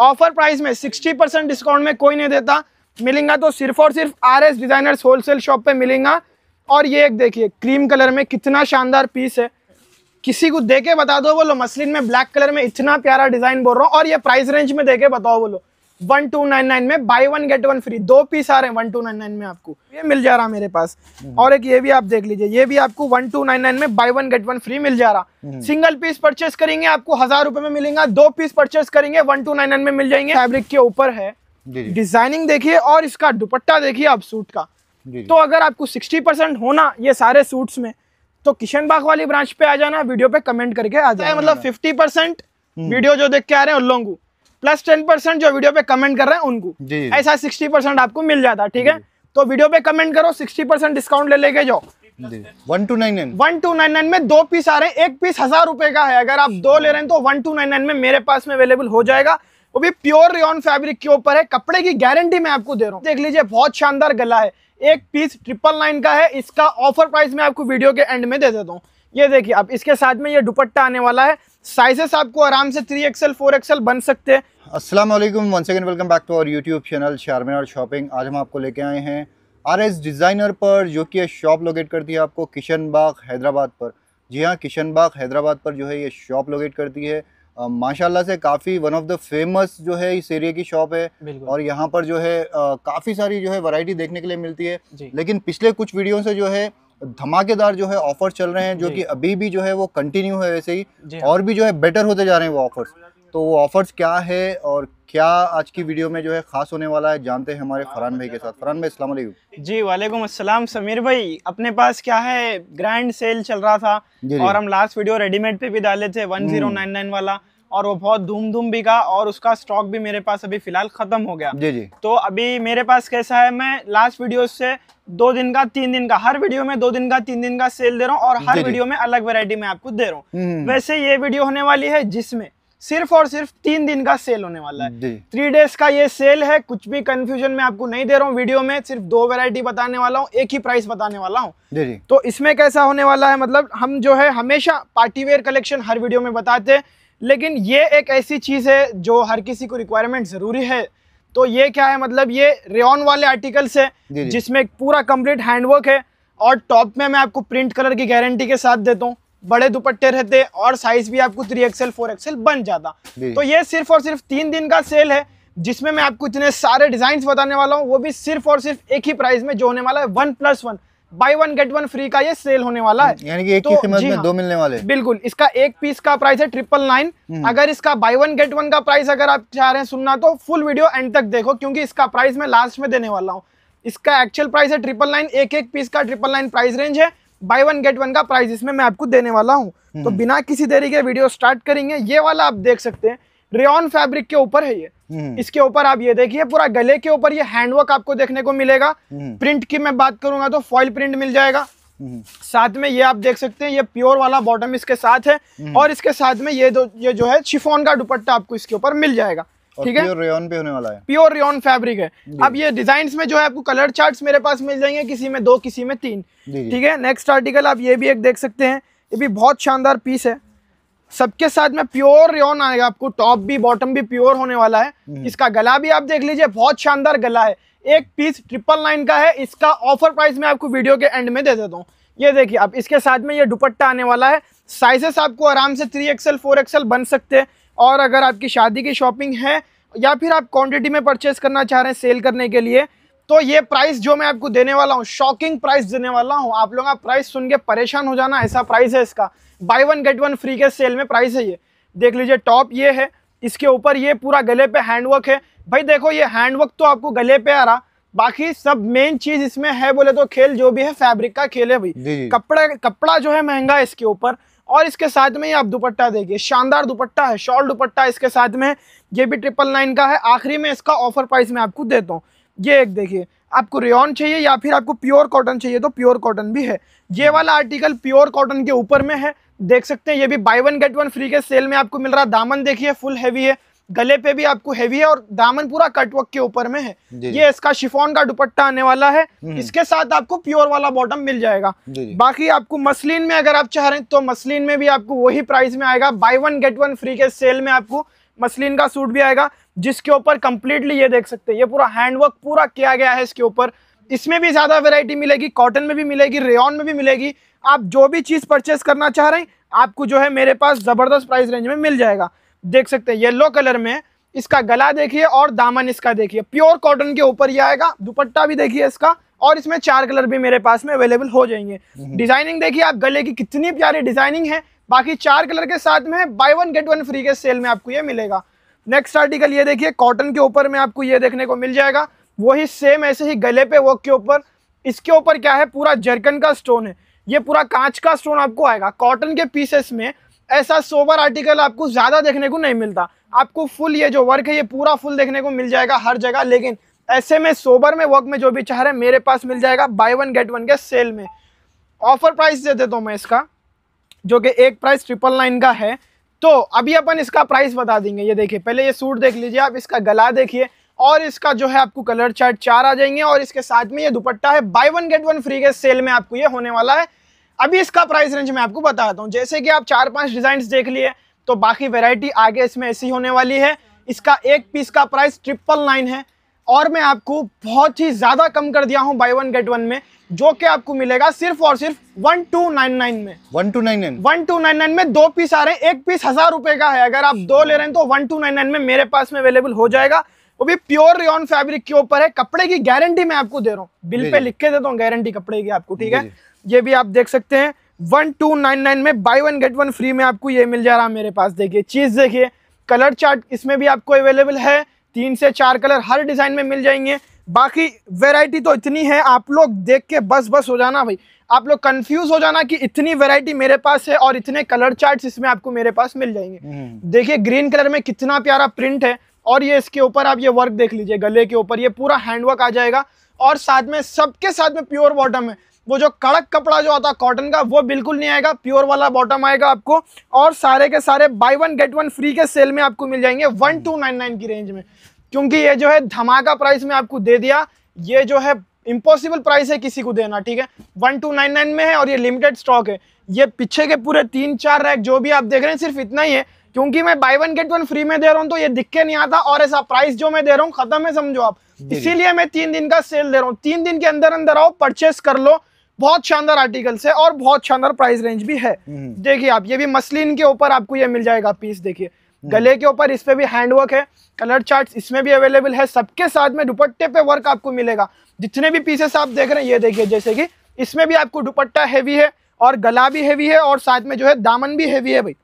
Offer price में 60 percent discount में कोई नहीं देता मिलेगा तो सिर्फ और सिर्फ R S designers wholesale shop पे मिलेगा और ये एक देखिए क्रीम कलर में कितना शानदार पीस है किसी को देखे बता दो बोलो मसलिन में ब्लैक कलर में इतना प्यारा डिज़ाइन बोल रहा हूँ और ये प्राइस रेंज में देखे बताओ बोलो वन टू नाइन नाइन में buy one get one free दो पीस आ रहे हैं वन टू नाइन नाइन में आपको ये मिल जा रहा मेरे पास हम्म। और एक ये भी आप देख लीजिए ये भी आपको वन टू नाइन नाइन में buy one get one free मिल जा रहा सिंगल पीस परचेस करेंगे आपको हजार रुपए में मिलेगा दो पीस परचेस करेंगे वन टू नाइन नाइन में मिल जाएंगे फैब्रिक के ऊपर है डिजाइनिंग देखिए और इसका दुपट्टा देखिए आप सूट का तो अगर आपको सिक्सटी परसेंट होना ये सारे सूट्स में तो किशन बाग वाली ब्रांच पे आ जाना वीडियो पे कमेंट करके आ जाए मतलब फिफ्टी परसेंट वीडियो जो देख के आ रहे हैं उल्लोंगू प्लस टेन परसेंट जो वीडियो पे कमेंट कर रहे हैं उनको ऐसा सिक्सटी परसेंट आपको मिल जाता है ठीक है तो वीडियो पे कमेंट करो सिक्सटी परसेंट डिस्काउंट ले लेके जाओ one two nine nine one two nine nine में दो पीस आ रहे हैं एक पीस हजार रुपए का है अगर आप दो ले रहे हैं तो वन टू नाइन नाइन में मेरे पास में अवेलेबल हो जाएगा वो भी प्योर रियॉन फैब्रिक के ऊपर है कपड़े की गारंटी मैं आपको दे रहा हूँ देख लीजिए बहुत शानदार गला है एक पीस ट्रिपल नाइन का है इसका ऑफर प्राइस मैं आपको वीडियो के एंड में दे देता हूँ ये देखिए आप इसके साथ में ये दुपट्टा आने वाला है साइजेस आपको आराम से थ्री एक्सएल फोर एक्सएल बन सकते हैं Aslam one second welcome back to our YouTube channel Charminar shopping आज हम आपको लेके आए हैं आर एस डिज़ाइनर पर जो कि शॉप लोकेट करती है आपको किशन बाग हैदराबाद पर जी हाँ किशन बाग हैदराबाद पर जो है ये शॉप लोकेट करती है माशाल्लाह से काफ़ी वन ऑफ द फेमस जो है इस एरिया की शॉप है और यहाँ पर जो है काफ़ी सारी जो है वैरायटी देखने के लिए मिलती है लेकिन पिछले कुछ वीडियो से जो है धमाकेदार जो है ऑफर चल रहे हैं जो कि अभी भी जो है वो कंटिन्यू है वैसे ही और भी जो है बेटर होते जा रहे हैं वो ऑफर्स तो वो ऑफर्स क्या है और क्या आज की वीडियो में जो है खास होने वाला है जानते हैं हमारे फरहान भाई के साथ फरहान भाई असलम जी वालेकुम असलम समीर भाई अपने पास क्या है ग्रैंड सेल चल रहा था और हम लास्ट वीडियो रेडीमेड पे भी डाले थे वन हम्म। वाला और वो बहुत धूम धूम बिका और उसका स्टॉक भी मेरे पास अभी फिलहाल खत्म हो गया जी जी तो अभी मेरे पास कैसा है मैं लास्ट वीडियो से दो दिन का तीन दिन का हर वीडियो में दो दिन का तीन दिन का सेल दे रहा हूँ और हर वीडियो में अलग वेरायटी में आपको दे रहा हूँ हम्म, हम्म। वैसे ये वीडियो होने वाली है जिसमें सिर्फ और सिर्फ तीन दिन का सेल होने वाला है थ्री डेज का ये सेल है कुछ भी कंफ्यूजन में आपको नहीं दे रहा हूँ वीडियो में सिर्फ दो वैरायटी बताने वाला हूँ एक ही प्राइस बताने वाला हूँ तो इसमें कैसा होने वाला है मतलब हम जो है हमेशा पार्टीवेयर कलेक्शन हर वीडियो में बताते हैं लेकिन ये एक ऐसी चीज़ है जो हर किसी को रिक्वायरमेंट ज़रूरी है तो ये क्या है मतलब ये रेन वाले आर्टिकल्स है जिसमें पूरा कंप्लीट हैंडवर्क है और टॉप में मैं आपको प्रिंट कलर की गारंटी के साथ देता हूँ बड़े दुपट्टे रहते और साइज भी आपको थ्री एक्सएल फोर एक्सएल बन जाता तो ये सिर्फ और सिर्फ तीन दिन का सेल है जिसमें मैं आपको इतने सारे डिजाइन बताने वाला हूँ वो भी सिर्फ और सिर्फ एक ही प्राइस में जो होने वाला है one plus one buy one get one free का ये सेल होने वाला है यानी कि एक तो, ही कीमत में हाँ, दो मिलने वाले बिल्कुल इसका एक पीस का प्राइस है ट्रिपल हम्म। नाइन अगर इसका बाय वन गेट वन का प्राइस अगर आप चाह रहे हैं सुनना तो फुल वीडियो एंड तक देखो क्योंकि इसका प्राइस मैं लास्ट में देने वाला हूँ इसका एक्चुअल प्राइस है ट्रिपल नाइन एक एक पीस का ट्रिपल नाइन प्राइस रेंज है बाय वन गेट वन का प्राइस इसमें मैं आपको देने वाला हूँ तो हम्म। बिना किसी देरी के वीडियो स्टार्ट करेंगे ये वाला आप देख सकते हैं रेन फैब्रिक के ऊपर है ये हम्म। इसके ऊपर आप ये देखिए पूरा गले के ऊपर ये हैंडवर्क आपको देखने को मिलेगा प्रिंट हम्म। की मैं बात करूंगा तो फॉइल प्रिंट मिल जाएगा हम्म। साथ में ये आप देख सकते हैं ये प्योर वाला बॉटम इसके साथ है और इसके साथ में ये दो ये जो है शिफोन का दुपट्टा आपको इसके ऊपर मिल जाएगा ठीक है रेयन पे होने वाला है प्योर रियोन फैब्रिक है अब ये डिजाइन में जो है आपको कलर चार्ट मेरे पास मिल जाएंगे किसी में दो किसी में तीन ठीक है नेक्स्ट आर्टिकल आप ये भी एक देख सकते हैं ये भी बहुत शानदार पीस है सबके साथ में प्योर रेन आएगा आपको टॉप भी बॉटम भी प्योर होने वाला है हम्म। इसका गला भी आप देख लीजिए बहुत शानदार गला है एक पीस ट्रिपल नाइन का है इसका ऑफर प्राइस मैं आपको वीडियो के एंड में दे देता हूँ ये देखिए आप इसके साथ में ये दुपट्टा आने वाला है साइजेस आपको आराम से थ्री एक्सएल फोर एक्सएल बन सकते हैं और अगर आपकी शादी की शॉपिंग है या फिर आप क्वांटिटी में परचेस करना चाह रहे हैं सेल करने के लिए तो ये प्राइस जो मैं आपको देने वाला हूँ शॉकिंग प्राइस देने वाला हूँ आप लोग आप प्राइस सुन के परेशान हो जाना ऐसा प्राइस है इसका buy one get one free के सेल में प्राइस है ये देख लीजिए टॉप ये है इसके ऊपर ये पूरा गले पे हैंडवर्क है भाई देखो ये हैंडवर्क तो आपको गले पे आ रहा बाकी सब मेन चीज इसमें है बोले तो खेल जो भी है फैब्रिक का खेल है भाई कपड़ा कपड़ा जो है महंगा है इसके ऊपर और इसके साथ में ही आप दुपट्टा देखिए शानदार दुपट्टा है शॉल दुपट्टा इसके साथ में ये भी ट्रिपल नाइन का है आखिरी में इसका ऑफर प्राइस में आपको देता हूँ ये एक देखिए आपको रेन चाहिए या फिर आपको प्योर कॉटन चाहिए तो प्योर कॉटन भी है ये हम्म। वाला आर्टिकल प्योर कॉटन के ऊपर में है देख सकते हैं ये भी buy one get one free के सेल में आपको मिल रहा है दामन देखिए फुल हैवी है गले पे भी आपको हैवी है और दामन पूरा कटवक के ऊपर में है ये इसका शिफोन का दुपट्टा आने वाला है हम्म। इसके साथ आपको प्योर वाला बॉटम मिल जाएगा बाकी आपको मसलिन में अगर आप चाह रहे हैं तो मसलिन में भी आपको वही प्राइस में आएगा buy one get one free के सेल में आपको मसलिन का सूट भी आएगा जिसके ऊपर कंप्लीटली ये देख सकते हैं ये पूरा हैंडवर्क पूरा किया गया है इसके ऊपर इसमें भी ज़्यादा वेराइटी मिलेगी कॉटन में भी मिलेगी रेन में भी मिलेगी आप जो भी चीज़ परचेस करना चाह रहे हैं आपको जो है मेरे पास ज़बरदस्त प्राइस रेंज में मिल जाएगा देख सकते हैं येलो कलर में इसका गला देखिए और दामन इसका देखिए प्योर कॉटन के ऊपर ये आएगा दुपट्टा भी देखिए इसका और इसमें चार कलर भी मेरे पास में अवेलेबल हो जाएंगे डिजाइनिंग हम्म। देखिए आप गले की कितनी प्यारी डिजाइनिंग है बाकी चार कलर के साथ में buy one get one free के सेल में आपको ये मिलेगा नेक्स्ट आर्टिकल ये देखिए कॉटन के ऊपर में आपको ये देखने को मिल जाएगा वही सेम ऐसे ही गले पे वर्क के ऊपर इसके ऊपर क्या है पूरा जर्कन का स्टोन है ये पूरा कांच का स्टोन आपको आएगा कॉटन के पीसेस में ऐसा सोबर आर्टिकल आपको ज़्यादा देखने को नहीं मिलता आपको फुल ये जो वर्क है ये पूरा फुल देखने को मिल जाएगा हर जगह लेकिन ऐसे में सोबर में वर्क में जो भी चाह रहे मेरे पास मिल जाएगा बाय वन गेट वन के सेल में ऑफर प्राइस दे देता हूँ मैं इसका जो कि एक प्राइस ट्रिपल नाइन का है तो अभी अपन इसका प्राइस बता देंगे ये देखिए पहले ये सूट देख लीजिए आप इसका गला देखिए और इसका जो है आपको कलर चार्ट चार आ जाएंगे और इसके साथ में ये दुपट्टा है buy one get one free के सेल में आपको ये होने वाला है अभी इसका प्राइस रेंज मैं आपको बताता हूँ जैसे कि आप चार पांच डिज़ाइन देख लिए तो बाकी वेराइटी आगे इसमें ऐसी होने वाली है इसका एक पीस का प्राइस ट्रिपल नाइन है और मैं आपको बहुत ही ज़्यादा कम कर दिया हूँ बाई वन गेट वन में जो कि आपको मिलेगा सिर्फ और सिर्फ वन टू नाइन नाइन में one two nine nine one two nine nine में दो पीस आ रहे हैं एक पीस हजार रुपए का है अगर आप दो ले रहे हैं तो वन टू नाइन नाइन में मेरे पास में अवेलेबल हो जाएगा वो भी प्योर रियॉन फैब्रिक के ऊपर है कपड़े की गारंटी मैं आपको दे रहा हूँ बिल पे लिख के देता हूँ गारंटी कपड़े की आपको ठीक है ये भी आप देख सकते हैं वन टू नाइन नाइन में buy one get one free में आपको ये मिल जा रहा है मेरे पास देखिए चीज देखिए कलर चार्ट इसमें भी आपको अवेलेबल है तीन से चार कलर हर डिज़ाइन में मिल जाएंगे बाकी वेराइटी तो इतनी है आप लोग देख के बस बस हो जाना भाई आप लोग कंफ्यूज हो जाना कि इतनी वैरायटी मेरे पास है और इतने कलर चार्ट्स इसमें आपको मेरे पास मिल जाएंगे हम्म। देखिए ग्रीन कलर में कितना प्यारा प्रिंट है और ये इसके ऊपर आप ये वर्क देख लीजिए गले के ऊपर ये पूरा हैंडवर्क आ जाएगा और साथ में सबके साथ में प्योर बॉटम है वो जो कड़क कपड़ा जो आता है कॉटन का वो बिल्कुल नहीं आएगा प्योर वाला बॉटम आएगा आपको और सारे के सारे buy one get one free के सेल में आपको मिल जाएंगे वन टू नाइन नाइन की रेंज में क्योंकि ये जो है धमाका प्राइस में आपको दे दिया ये जो है इम्पॉसिबल प्राइस है किसी को देना ठीक है वन टू नाइन नाइन में है और ये लिमिटेड स्टॉक है ये पीछे के पूरे तीन चार रैक जो भी आप देख रहे हैं सिर्फ इतना ही है क्योंकि मैं buy one get one free में दे रहा हूँ तो ये दिक्के नहीं आता और ऐसा प्राइस जो मैं दे रहा हूँ खत्म है समझो आप इसीलिए मैं तीन दिन का सेल दे रहा हूँ तीन दिन के अंदर अंदर आओ परचेस कर लो बहुत शानदार आर्टिकल्स है और बहुत शानदार प्राइस रेंज भी है हम्म। देखिए आप ये भी मसलिन के ऊपर आपको ये मिल जाएगा पीस देखिए हम्म। गले के ऊपर इस पे भी हैंडवर्क है कलर चार्ट इसमें भी अवेलेबल है सबके साथ में दुपट्टे पे वर्क आपको मिलेगा जितने भी पीसेस आप देख रहे हैं ये देखिए जैसे कि इसमें भी आपको दुपट्टा हैवी है और गला भी हैवी है और साथ में जो है दामन भी हैवी है भाई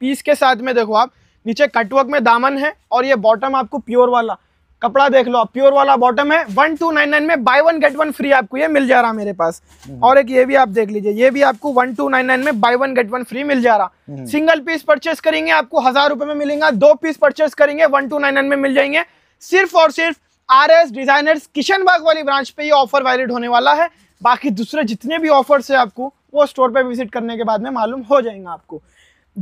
पीस के साथ में देखो आप नीचे कटवर्क में दामन है और ये बॉटम आपको प्योर वाला कपड़ा देख लो आप प्योर वाला बॉटम है वन टू नाइन नाइन में buy one get one free आपको ये मिल जा रहा मेरे पास हम्म। और एक ये भी आप देख लीजिए ये भी आपको वन टू नाइन नाइन में buy one get one free मिल जा रहा सिंगल पीस परचेस करेंगे आपको हजार रुपए में मिलेगा दो पीस परचेस करेंगे वन टू नाइन नाइन में मिल जाएंगे सिर्फ और सिर्फ R S designer Kishan Bagh वाली ब्रांच पे ये ऑफर वैलिड होने वाला है बाकी दूसरे जितने भी ऑफर्स है आपको वो स्टोर पे विजिट करने के बाद में मालूम हो जाएगा आपको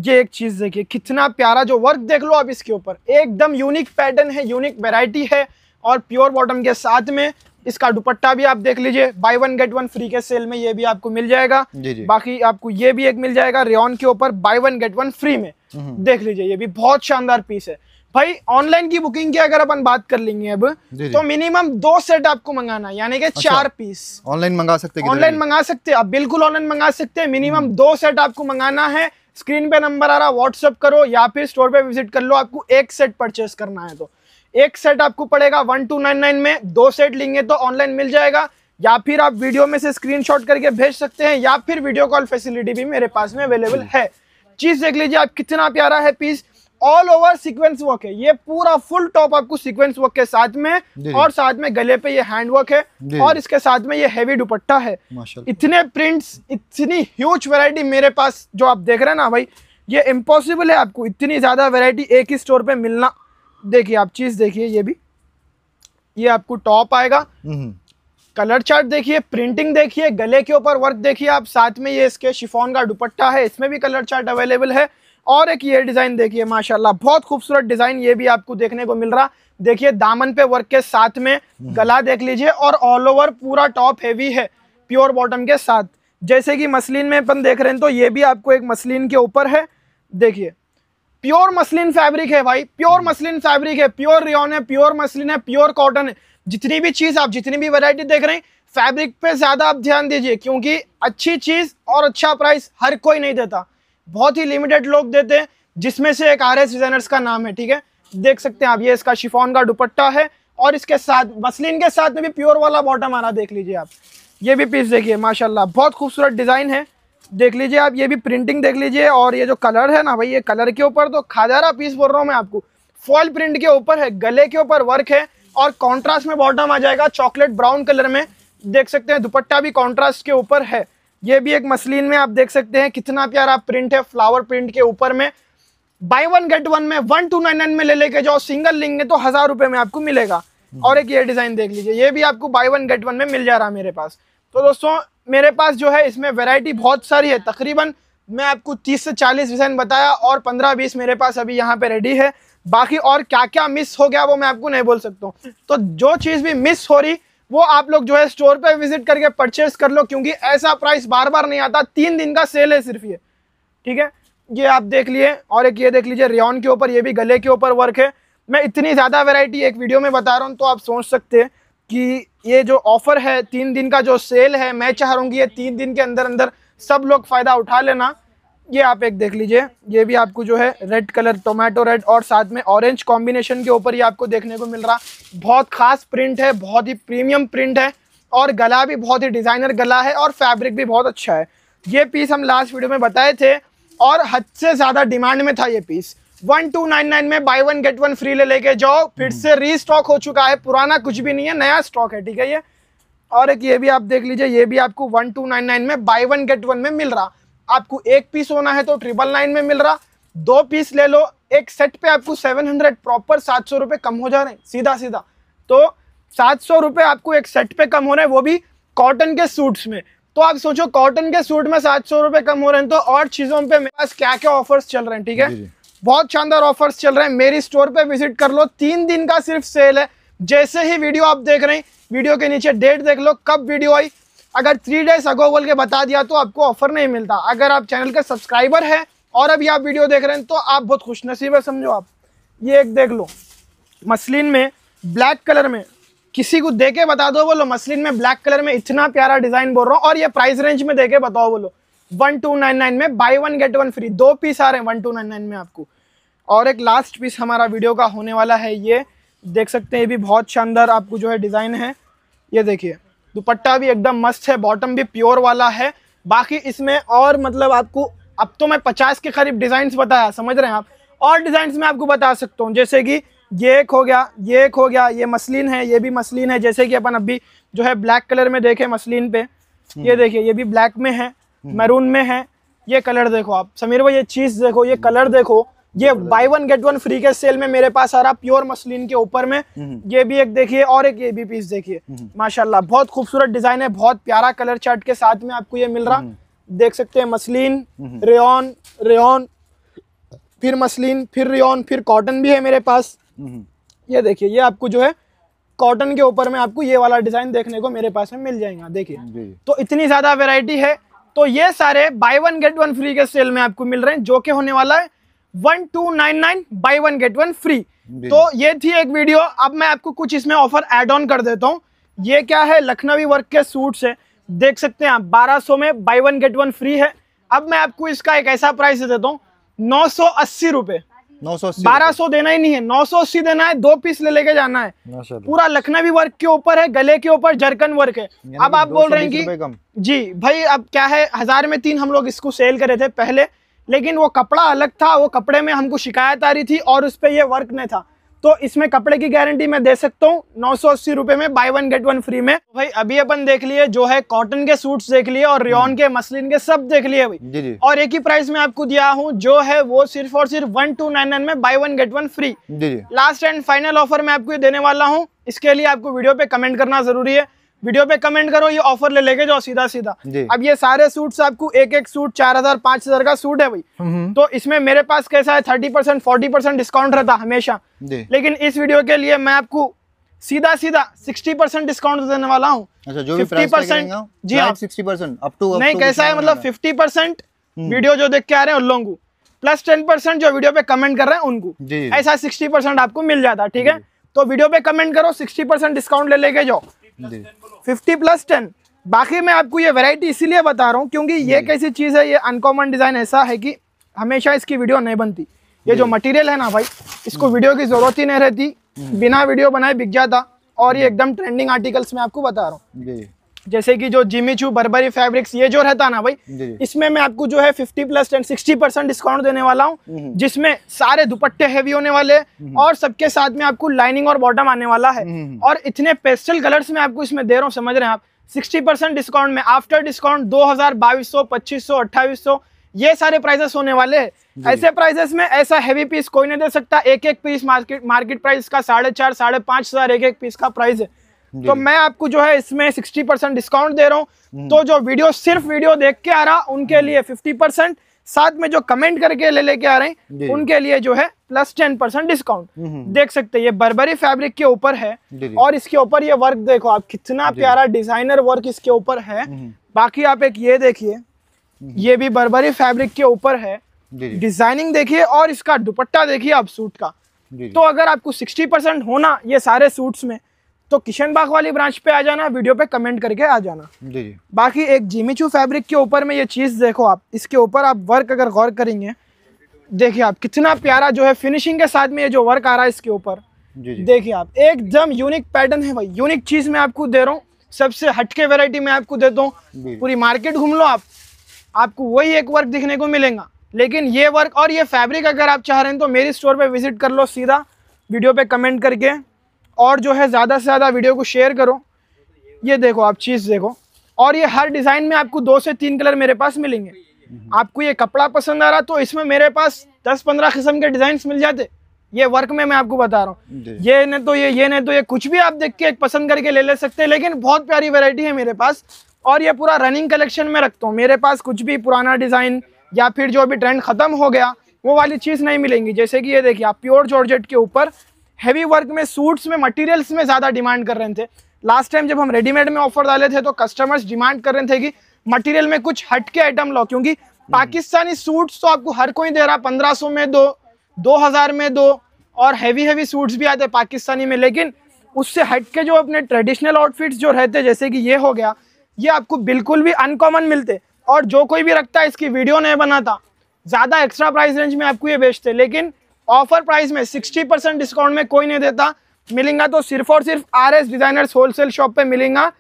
ये एक चीज़ देखिए कितना प्यारा जो वर्क देख लो आप इसके ऊपर एकदम यूनिक पैटर्न है यूनिक वेराइटी है और प्योर बॉटम के साथ में इसका दुपट्टा भी आप देख लीजिए buy one get one free के सेल में ये भी आपको मिल जाएगा जी जी। बाकी आपको ये भी एक मिल जाएगा रेन के ऊपर buy one get one free में हम्म। देख लीजिए ये भी बहुत शानदार पीस है भाई ऑनलाइन की बुकिंग की अगर अपन बात कर लेंगे अब तो मिनिमम दो सेट आपको मंगाना यानी कि अच्छा, चार पीस ऑनलाइन मंगा सकते ऑनलाइन मंगा सकते आप बिल्कुल ऑनलाइन मंगा सकते हैं मिनिमम हम्म। दो सेट आपको मंगाना है स्क्रीन पे नंबर आ रहा व्हाट्सअप करो या फिर स्टोर पे विजिट कर लो आपको एक सेट परचेस करना है तो एक सेट आपको पड़ेगा वन टू नाइन नाइन में दो सेट लेंगे तो ऑनलाइन मिल जाएगा या फिर आप वीडियो में से स्क्रीनशॉट करके भेज सकते हैं या फिर वीडियो कॉल फैसिलिटी भी मेरे पास में अवेलेबल है चीज़ देख लीजिए आप कितना प्यारा है piece all over sequence work है ये पूरा फुल टॉप आपको सीक्वेंस वर्क के साथ में और साथ में गले पे ये हैंड वर्क है और इसके साथ में ये हैवी दुपट्टा है इतने प्रिंट्स इतनी ह्यूज वैरायटी मेरे पास जो आप देख रहे हैं ना भाई ये इम्पॉसिबल है आपको इतनी ज़्यादा वैरायटी एक ही स्टोर पे मिलना देखिए आप चीज़ देखिए ये भी ये आपको टॉप आएगा कलर हम्म, चार्ट हम्म। देखिए प्रिंटिंग देखिए गले के ऊपर वर्क देखिए आप साथ में ये इसके शिफोन का दुपट्टा है इसमें भी कलर चार्ट अवेलेबल है और एक ये डिज़ाइन देखिए माशाल्लाह बहुत खूबसूरत डिज़ाइन ये भी आपको देखने को मिल रहा देखिए दामन पे वर्क के साथ में हम्म। गला देख लीजिए और ऑल ओवर पूरा टॉप हैवी है प्योर बॉटम के साथ जैसे कि मसलिन में अपन देख रहे हैं तो ये भी आपको एक मसलिन के ऊपर है देखिए प्योर मसलिन फैब्रिक है भाई प्योर हम्म। मसलिन फैब्रिक है प्योर रियोन है प्योर मसलिन है प्योर कॉटन है जितनी भी चीज़ आप जितनी भी वैरायटी देख रहे हैं फैब्रिक पे ज़्यादा आप ध्यान दीजिए क्योंकि अच्छी चीज़ और अच्छा प्राइस हर कोई नहीं देता बहुत ही लिमिटेड लोग देते हैं जिसमें से एक आर एस डिजाइनर्स का नाम है ठीक है देख सकते हैं आप ये इसका शिफॉन का दुपट्टा है और इसके साथ मसलिन के साथ में भी प्योर वाला बॉटम आना देख लीजिए आप ये भी पीस देखिए माशाल्लाह बहुत खूबसूरत डिज़ाइन है देख लीजिए आप ये भी प्रिंटिंग देख लीजिए और ये जो कलर है ना भाई ये कलर के ऊपर तो खाजारा पीस बोल रहा हूँ मैं आपको फॉल प्रिंट के ऊपर है गले के ऊपर वर्क है और कॉन्ट्रास्ट में बॉटम आ जाएगा चॉकलेट ब्राउन कलर में देख सकते हैं दुपट्टा भी कॉन्ट्रास्ट के ऊपर है ये भी एक मसलिन में आप देख सकते हैं कितना प्यारा प्रिंट है फ्लावर प्रिंट के ऊपर में बाय वन गेट वन में वन टू नाइन नाइन में ले लेके जाओ सिंगल लेंगे तो हजार रुपए में आपको मिलेगा हम्म। और एक ये डिज़ाइन देख लीजिए ये भी आपको बाय वन गेट वन में मिल जा रहा है मेरे पास तो दोस्तों मेरे पास जो है इसमें वेरायटी बहुत सारी है तकरीबन मैं आपको तीस से चालीस डिज़ाइन बताया और पंद्रह बीस मेरे पास अभी यहाँ पे रेडी है बाकी और क्या क्या मिस हो गया वो मैं आपको नहीं बोल सकता हूँ तो जो चीज़ भी मिस हो रही वो आप लोग जो है स्टोर पे विजिट करके परचेस कर लो क्योंकि ऐसा प्राइस बार बार नहीं आता तीन दिन का सेल है सिर्फ ये ठीक है ये आप देख लिए और एक ये देख लीजिए रेन के ऊपर ये भी गले के ऊपर वर्क है मैं इतनी ज़्यादा वेराइटी एक वीडियो में बता रहा हूँ तो आप सोच सकते हैं कि ये जो ऑफ़र है तीन दिन का जो सेल है मैं चाह रहा हूँ कि ये तीन दिन के अंदर अंदर सब लोग फ़ायदा उठा लेना ये आप एक देख लीजिए ये भी आपको जो है रेड कलर टोमेटो रेड और साथ में ऑरेंज कॉम्बिनेशन के ऊपर ही आपको देखने को मिल रहा बहुत खास प्रिंट है बहुत ही प्रीमियम प्रिंट है और गला भी बहुत ही डिज़ाइनर गला है और फैब्रिक भी बहुत अच्छा है ये पीस हम लास्ट वीडियो में बताए थे और हद से ज़्यादा डिमांड में था ये piece one two nine nine में buy one get one free ले लेके जाओ फिर हम्म। से रीस्टॉक हो चुका है पुराना कुछ भी नहीं है नया स्टॉक है ठीक है ये और एक ये भी आप देख लीजिए ये भी आपको वन टू नाइन नाइन में बाई वन गेट वन में मिल रहा आपको एक पीस होना है तो ट्रिपल नाइन में मिल रहा दो पीस ले लो एक सेट पे आपको सेवन हंड्रेड प्रॉपर सात सौ रुपए कम हो जा रहे हैं सीधा सीधा तो सात सौ रुपये आपको एक सेट पे कम हो रहे हैं वो भी कॉटन के सूट्स में तो आप सोचो कॉटन के सूट में सात सौ रुपये कम हो रहे हैं तो और चीज़ों पे मेरे पास क्या क्या ऑफर्स चल रहे हैं ठीक है बहुत शानदार ऑफर्स चल रहे हैं मेरी स्टोर पर विजिट कर लो तीन दिन का सिर्फ सेल है जैसे ही वीडियो आप देख रहे हैं वीडियो के नीचे डेट देख लो कब वीडियो आई अगर थ्री डेज अगो बोल के बता दिया तो आपको ऑफर नहीं मिलता अगर आप चैनल के सब्सक्राइबर हैं और अभी आप वीडियो देख रहे हैं तो आप बहुत खुश नसीब है समझो आप ये एक देख लो मसलिन में ब्लैक कलर में किसी को देखे बता दो बोलो मसलिन में ब्लैक कलर में इतना प्यारा डिज़ाइन बोल रहा हूँ और ये प्राइस रेंज में देखे बताओ बोलो वन टू नाइन नाइन में buy one get one free दो पीस आ रहे हैं वन टू नाइन नाइन में आपको और एक लास्ट पीस हमारा वीडियो का होने वाला है ये देख सकते हैं ये भी बहुत शानदार आपको जो है डिज़ाइन है ये देखिए दुपट्टा भी एकदम मस्त है बॉटम भी प्योर वाला है बाकी इसमें और मतलब आपको अब तो मैं पचास के करीब डिज़ाइंस बताया समझ रहे हैं आप और डिज़ाइंस मैं आपको बता सकता हूँ जैसे कि ये एक हो गया ये एक हो गया ये मसलिन है ये भी मसलिन है जैसे कि अपन अभी जो है ब्लैक कलर में देखे मसलिन पे हम्म। ये देखिए ये भी ब्लैक में है मैरून हम्म। में है ये कलर देखो आप समीर भाई ये चीज़ देखो ये कलर देखो ये buy one get one free के सेल में मेरे पास आ रहा प्योर मसलिन के ऊपर में हम्म। ये भी एक देखिए और एक ये भी पीस देखिए हम्म। माशाल्लाह बहुत खूबसूरत डिजाइन है बहुत प्यारा कलर चार्ट के साथ में आपको ये मिल रहा हम्म। देख सकते हैं मसलिन रेन रेन फिर मसलिन फिर रेन फिर कॉटन भी है मेरे पास ये देखिए ये आपको जो है कॉटन के ऊपर में आपको ये वाला डिजाइन देखने को मेरे पास में मिल जाएगा देखिए तो इतनी ज्यादा वेरायटी है तो ये सारे buy one get one free के सेल में आपको मिल रहे हैं जो के होने वाला है one two nine nine buy one get one free तो ये थी एक वीडियो अब मैं आपको कुछ इसमें ऑफर एड ऑन कर देता हूँ ये क्या है लखनवी वर्क के सूट है देख सकते हैं आप बारह सौ में buy one get one free है अब मैं आपको इसका एक ऐसा प्राइस देता हूँ नौ सौ अस्सी रुपये बारह सौ देना ही नहीं है नौ सौ अस्सी देना है दो पीस ले लेके जाना है पूरा लखनवी वर्क के ऊपर है गले के ऊपर जरकन वर्क है अब आप बोल रहे हैं कि जी भाई अब क्या है हजार में तीन हम लोग इसको सेल करे थे पहले लेकिन वो कपड़ा अलग था वो कपड़े में हमको शिकायत आ रही थी और उस पर यह वर्क नहीं था तो इसमें कपड़े की गारंटी मैं दे सकता हूँ नौ सौ अस्सी रुपये में buy one get one free में तो भाई अभी अपन देख लिए जो है कॉटन के सूट्स देख लिए और रियोन हम्म। के मसलिन के सब देख लिए भाई और एक ही प्राइस में आपको दिया हूँ जो है वो सिर्फ और सिर्फ वन टू नाइन नाइन में buy one get one free last and final offer मैं आपको देने वाला हूँ इसके लिए आपको वीडियो पे कमेंट करना जरूरी है वीडियो पे कमेंट करो ये ऑफर ले लेके जाओ सीधा सीधा अब ये सारे सूट आपको एक एक सूट चार हजार पांच हजार का सूट है भाई हम्म, हम्म। तो इसमें मेरे पास कैसा है thirty percent forty percent discount रहता हमेशा लेकिन इस वीडियो के लिए मैं आपको सीधा सीधा सिक्सटी परसेंट डिस्काउंट देने वाला हूँ अच्छा, परसेंट जी हाँ सिक्सटी परसेंट नहीं कैसा है मतलब फिफ्टी परसेंट वीडियो जो देख के आ रहे हैं उन लोगों को प्लस टेन परसेंट जो वीडियो पे कमेंट कर रहे हैं उनको ऐसा सिक्सटी परसेंट आपको मिल जाता है ठीक है तो वीडियो पे कमेंट करो सिक्सटी परसेंट डिस्काउंट ले लेके जाओ फिफ्टी प्लस टेन बाकी मैं आपको ये वैरायटी इसीलिए बता रहा हूँ क्योंकि ये कैसी चीज़ है ये अनकॉमन डिज़ाइन ऐसा है कि हमेशा इसकी वीडियो नहीं बनती ये जो मटेरियल है ना भाई इसको वीडियो की ज़रूरत ही नहीं रहती बिना वीडियो बनाए बिक जाता और ये एकदम ट्रेंडिंग आर्टिकल्स में आपको बता रहा हूँ जैसे कि जो जिमी चू बरबरी फैब्रिक्स ये जो रहता ना भाई इसमें मैं आपको जो है 50 प्लस टेन 60 परसेंट डिस्काउंट देने वाला हूँ हम्म, हम्म। जिसमें सारे दुपट्टे हैवी होने वाले हम्म, और सबके साथ में आपको लाइनिंग और बॉटम आने वाला है और इतने पेस्टल कलर्स में आपको इसमें दे रहा हूँ समझ रहे हैं आप सिक्सटी परसेंट डिस्काउंट में आफ्टर डिस्काउंट दो हजार बाईस सौ पच्चीस सौ अट्ठाईस सौ ये सारे प्राइसेस होने वाले हैं ऐसे प्राइसेस में ऐसा हैवी पीस कोई नहीं दे सकता एक एक पीस मार्केट मार्केट प्राइस का साढ़े चार साढ़े पांच हजार एक एक पीस का प्राइस है तो मैं आपको जो है इसमें 60 परसेंट डिस्काउंट दे रहा हूँ हम्म। तो जो वीडियो सिर्फ वीडियो देख के आ रहा उनके हम्म। लिए 50 परसेंट साथ में जो कमेंट करके ले लेके आ रहे हैं उनके लिए जो है प्लस टेन परसेंट डिस्काउंट देख सकते हैं ये बर्बरी फैब्रिक के ऊपर है और इसके ऊपर ये वर्क देखो आप कितना प्यारा डिजाइनर वर्क इसके ऊपर है हम्म। बाकी आप एक ये देखिए ये भी बर्बरी फैब्रिक के ऊपर है डिजाइनिंग देखिए और इसका दुपट्टा देखिए आप सूट का तो अगर आपको 60 परसेंट होना ये सारे सूट्स में तो किशन बाग वाली ब्रांच पे आ जाना वीडियो पे कमेंट करके आ जाना जी जी बाकी एक जिमीचू फैब्रिक के ऊपर में ये चीज़ देखो आप इसके ऊपर आप वर्क अगर गौर करेंगे देखिए आप कितना प्यारा जो है फिनिशिंग के साथ में ये जो वर्क आ रहा है इसके ऊपर देखिए आप एकदम यूनिक पैटर्न है भाई यूनिक चीज़ मैं आपको दे रहा हूँ सबसे हटके वेराइटी में आपको देता हूँ पूरी मार्केट घूम लो आप आपको वही एक वर्क दिखने को मिलेगा लेकिन ये वर्क और ये फैब्रिक अगर आप चाह रहे हैं तो मेरी स्टोर पे विजिट कर लो सीधा वीडियो पे कमेंट करके और जो है ज़्यादा से ज़्यादा वीडियो को शेयर करो ये देखो आप चीज़ देखो और ये हर डिज़ाइन में आपको दो से तीन कलर मेरे पास मिलेंगे आपको ये कपड़ा पसंद आ रहा तो इसमें मेरे पास दस पंद्रह किस्म के डिज़ाइन मिल जाते ये वर्क में मैं आपको बता रहा हूँ ये नहीं तो ये ये नहीं तो ये कुछ भी आप देख के एक पसंद करके ले ले सकते हैं लेकिन बहुत प्यारी वेराइटी है मेरे पास और ये पूरा रनिंग कलेक्शन में रखता हूँ मेरे पास कुछ भी पुराना डिज़ाइन या फिर जो अभी ट्रेंड ख़त्म हो गया वो वाली चीज़ नहीं मिलेंगी जैसे कि ये देखिए आप प्योर जॉर्जेट के ऊपर हैवी वर्क में सूट्स में मटेरियल्स में ज़्यादा डिमांड कर रहे थे लास्ट टाइम जब हम रेडीमेड में ऑफर डाले थे तो कस्टमर्स डिमांड कर रहे थे कि मटेरियल में कुछ हटके आइटम लो क्योंकि हम्म। पाकिस्तानी सूट्स तो आपको हर कोई दे रहा पंद्रह सौ में दो दो हज़ार में दो और हैवी हैवी सूट्स भी आते पाकिस्तानी में लेकिन उससे हट के जो अपने ट्रेडिशनल आउटफिट्स जो रहते जैसे कि ये हो गया ये आपको बिल्कुल भी अनकॉमन मिलते और जो कोई भी रखता है इसकी वीडियो नहीं बनाता ज़्यादा एक्स्ट्रा प्राइस रेंज में आपको ये बेचते लेकिन ऑफर प्राइस में 60 परसेंट डिस्काउंट में कोई नहीं देता मिलेगा तो सिर्फ और सिर्फ R S designers wholesale shop पे मिलेगा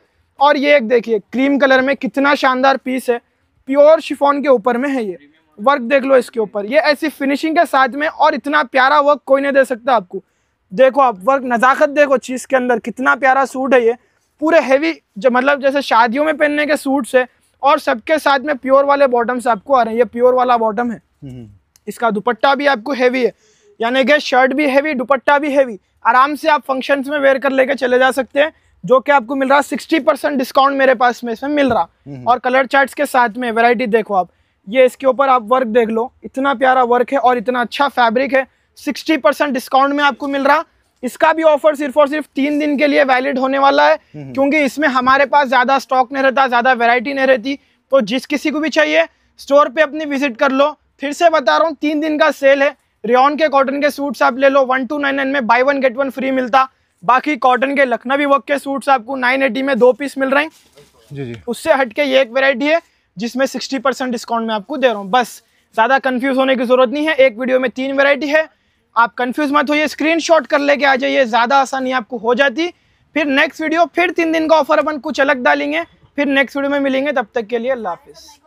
और ये एक देखिए क्रीम कलर में कितना शानदार पीस है प्योर शिफोन के ऊपर में है ये वर्क देख लो इसके ऊपर ये ऐसी फिनिशिंग के साथ में और इतना प्यारा वर्क कोई नहीं दे सकता आपको देखो आप वर्क नज़ाकत देखो चीज़ के अंदर कितना प्यारा सूट है ये पूरे हैवी जो मतलब जैसे शादियों में पहनने के सूट्स है और सबके साथ में प्योर वाले बॉटम्स आपको आ रहे हैं ये प्योर वाला बॉटम है हम्म। इसका दुपट्टा भी आपको हैवी है यानी कि शर्ट भी हैवी दुपट्टा भी हैवी आराम से आप फंक्शंस में वेयर कर लेकर चले जा सकते हैं जो कि आपको मिल रहा है सिक्सटी परसेंट डिस्काउंट मेरे पास में इसमें मिल रहा हम्म। और कलर चार्ट्स के साथ में वेराइटी देखो आप ये इसके ऊपर आप वर्क देख लो इतना प्यारा वर्क है और इतना अच्छा फैब्रिक है सिक्सटी परसेंट डिस्काउंट में आपको मिल रहा इसका भी ऑफर सिर्फ और सिर्फ तीन दिन के लिए वैलिड होने वाला है हम्म। क्योंकि इसमें हमारे पास ज़्यादा स्टॉक नहीं रहता ज़्यादा वेराइटी नहीं रहती तो जिस किसी को भी चाहिए स्टोर पे अपनी विजिट कर लो फिर से बता रहा हूँ तीन दिन का सेल है रेन के कॉटन के सूट्स आप ले लो वन टू नाइन नाइन में buy one get one free मिलता बाकी कॉटन के लखनवी वर्क के सूट्स आपको नाइन एटी में दो पीस मिल रहे हैं जी जी उससे हटके ये एक वेरायटी है जिसमें सिक्सटी परसेंट डिस्काउंट में आपको दे रहा हूँ बस ज़्यादा कन्फ्यूज होने की ज़रूरत नहीं है एक वीडियो में तीन वेरायटी है आप कन्फ्यूज मत ये स्क्रीन शॉट कर लेके आ जाइए ज़्यादा आसानी आपको हो जाती फिर नेक्स्ट वीडियो फिर तीन दिन का ऑफर अपन कुछ अलग डालेंगे फिर नेक्स्ट वीडियो में मिलेंगे तब तक के लिए अल्लाह हाफिज़